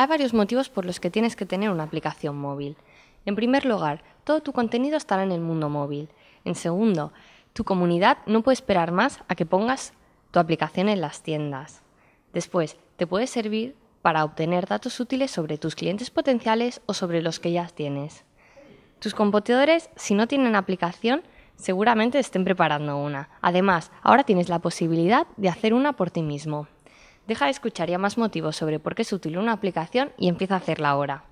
Hay varios motivos por los que tienes que tener una aplicación móvil. En primer lugar, todo tu contenido estará en el mundo móvil. En segundo, tu comunidad no puede esperar más a que pongas tu aplicación en las tiendas. Después, te puede servir para obtener datos útiles sobre tus clientes potenciales o sobre los que ya tienes. Tus competidores, si no tienen aplicación, seguramente estén preparando una. Además, ahora tienes la posibilidad de hacer una por ti mismo. Deja de escuchar ya más motivos sobre por qué es útil una aplicación y empieza a hacerla ahora.